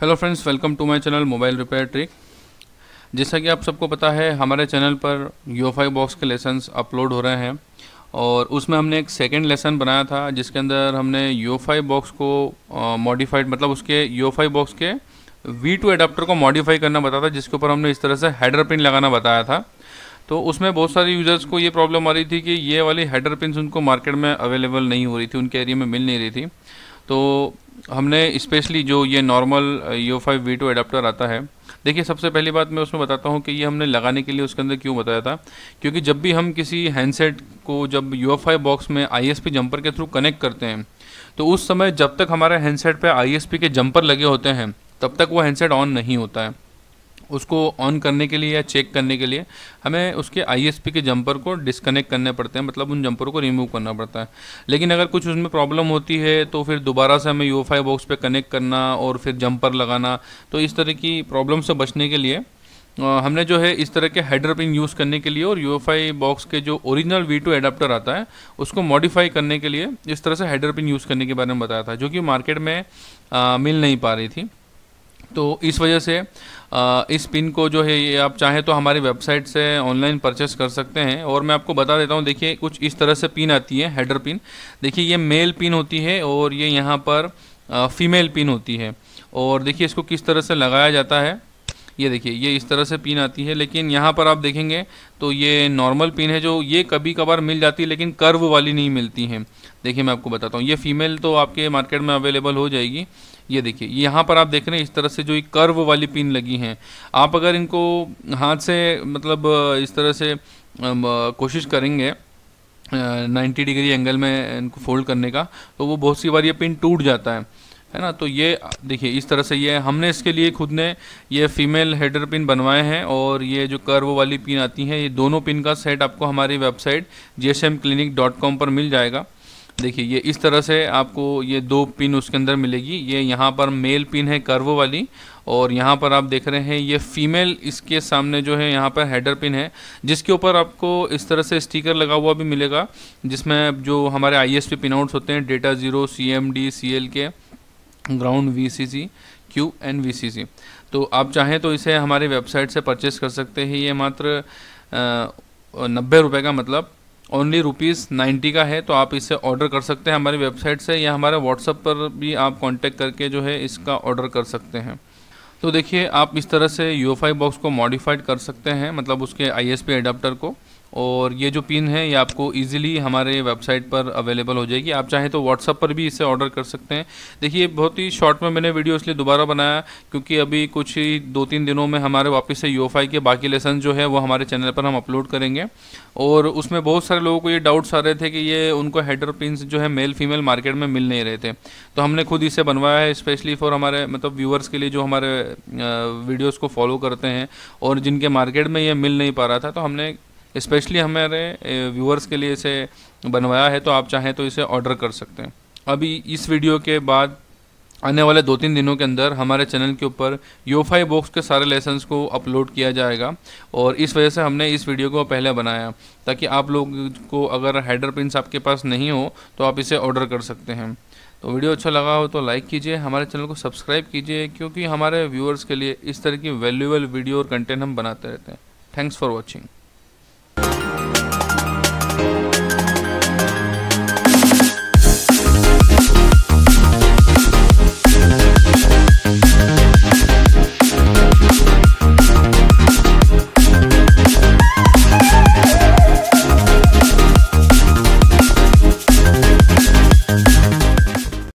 hello friends welcome to my channel mobile repair trick जैसा कि आप सबको पता है हमारे चैनल पर फाइव बॉक्स के लेसन्स अपलोड हो रहे हैं और उसमें हमने एक सेकेंड लेसन बनाया था जिसके अंदर हमने फाइव बॉक्स को मॉडिफाइड मतलब उसके फाइव बॉक्स के वी टू एडाप्टर को मॉडिफाई करना बताया था जिसके ऊपर हमने इस तरह से हेडर पिन लगाना बताया था तो उसमें बहुत सारे यूज़र्स को ये प्रॉब्लम आ रही थी कि ये वाली हेडर पिन उनको मार्केट में अवेलेबल नहीं हो रही थी उनके एरिया में मिल नहीं रही थी तो हमने स्पेशली जो ये normal U five V two adapter आता है देखिए सबसे पहली बात मैं उसमें बताता हूँ कि ये हमने लगाने के लिए उसके अंदर क्यों बताया था क्योंकि जब भी हम किसी हैंडसेट को जब यू एफ आई बॉक्स में आई एस पी जंपर के थ्रू कनेक्ट करते हैं तो उस समय जब तक हमारे हैंडसेट पर आई एस पी के जंपर लगे होते हैं तब तक वो हैंडसेट ऑन नहीं होता है उसको ऑन करने के लिए या चेक करने के लिए हमें उसके आईएसपी के जंपर को डिसकनेक्ट करने पड़ते हैं मतलब उन जंपरों को रिमूव करना पड़ता है लेकिन अगर कुछ उसमें प्रॉब्लम होती है तो फिर दोबारा से हमें यू बॉक्स पर कनेक्ट करना और फिर जंपर लगाना तो इस तरह की प्रॉब्लम से बचने के लिए हमने जो है इस तरह के हेडर पिन यूज़ करने के लिए और यू बॉक्स के जो ओरिजिनल वी टू एडाप्टर आता है उसको मॉडिफाई करने के लिए इस तरह से हेडर पिन यूज़ करने के बारे में बताया था जो कि मार्केट में आ, मिल नहीं पा रही थी तो इस वजह से इस पिन को जो है ये आप चाहें तो हमारी वेबसाइट से ऑनलाइन परचेस कर सकते हैं और मैं आपको बता देता हूँ देखिए कुछ इस तरह से पिन आती है हेडर पिन देखिए ये मेल पिन होती है और ये यहाँ पर फीमेल पिन होती है और देखिए इसको किस तरह से लगाया जाता है ये देखिए ये इस तरह से पिन आती है लेकिन यहाँ पर आप देखेंगे तो ये नॉर्मल पिन है जो ये कभी कभार मिल जाती है लेकिन कर्व वाली नहीं मिलती हैं देखिए मैं आपको बताता हूँ ये फीमेल तो आपके मार्केट में अवेलेबल हो जाएगी ये देखिए यहाँ पर आप देख रहे हैं इस तरह से जो ये कर्व वाली पिन लगी हैं आप अगर इनको हाथ से मतलब इस तरह से कोशिश करेंगे 90 डिग्री एंगल में इनको फोल्ड करने का तो वो बहुत सी बार ये पिन टूट जाता है है ना तो ये देखिए इस तरह से ये हमने इसके लिए खुद ने ये फीमेल हेडर पिन बनवाए हैं और ये जो कर्व वाली पिन आती हैं ये दोनों पिन का सेट आपको हमारी वेबसाइट जी पर मिल जाएगा देखिए ये इस तरह से आपको ये दो पिन उसके अंदर मिलेगी ये यहाँ पर मेल पिन है कर्व वाली और यहाँ पर आप देख रहे हैं ये फीमेल इसके सामने जो है यहाँ पर हेडर पिन है जिसके ऊपर आपको इस तरह से स्टिकर लगा हुआ भी मिलेगा जिसमें जो हमारे आई एस पिन आउट्स होते हैं data zero C M D C L के ground V C C Q N V C C तो आप चाहें तो इसे हमारी वेबसाइट से परचेस कर सकते हैं ये मात्र नब्बे रुपये का मतलब ओनली रुपीज़ नाइन्टी का है तो आप इसे ऑर्डर कर सकते हैं हमारी वेबसाइट से या हमारे व्हाट्सअप पर भी आप कांटेक्ट करके जो है इसका ऑर्डर कर सकते हैं तो देखिए आप इस तरह से यू बॉक्स को मॉडिफाइड कर सकते हैं मतलब उसके आई एस एडाप्टर को और ये जो पिन है ये आपको इजीली हमारे वेबसाइट पर अवेलेबल हो जाएगी आप चाहें तो व्हाट्सअप पर भी इसे ऑर्डर कर सकते हैं देखिए बहुत ही शॉर्ट में मैंने वीडियो इसलिए दोबारा बनाया क्योंकि अभी कुछ ही दो तीन दिनों में हमारे वापस से यू के बाकी लेसन जो है वो हमारे चैनल पर हम अपलोड करेंगे और उसमें बहुत सारे लोगों को ये डाउट्स आ रहे थे कि ये उनको हेडर पिन जो है मेल फीमेल मार्केट में मिल नहीं रहे थे तो हमने खुद इसे बनवाया है स्पेशली फॉर हमारे मतलब व्यूअर्स के लिए जो हमारे वीडियोज़ को फॉलो करते हैं और जिनके मार्केट में ये मिल नहीं पा रहा था तो हमने स्पेशली हमारे व्यूअर्स के लिए इसे बनवाया है तो आप चाहें तो इसे ऑर्डर कर सकते हैं अभी इस वीडियो के बाद आने वाले दो तीन दिनों के अंदर हमारे चैनल के ऊपर योफाई बॉक्स के सारे लेसन्स को अपलोड किया जाएगा और इस वजह से हमने इस वीडियो को पहले बनाया ताकि आप लोग को अगर हेडर पिंस आपके पास नहीं हो तो आप इसे ऑर्डर कर सकते हैं तो वीडियो अच्छा लगा हो तो लाइक कीजिए हमारे चैनल को सब्सक्राइब कीजिए क्योंकि हमारे व्यूअर्स के लिए इस तरह की वैल्यूबल वीडियो और कंटेंट हम बनाते रहते हैं थैंक्स फॉर वॉचिंग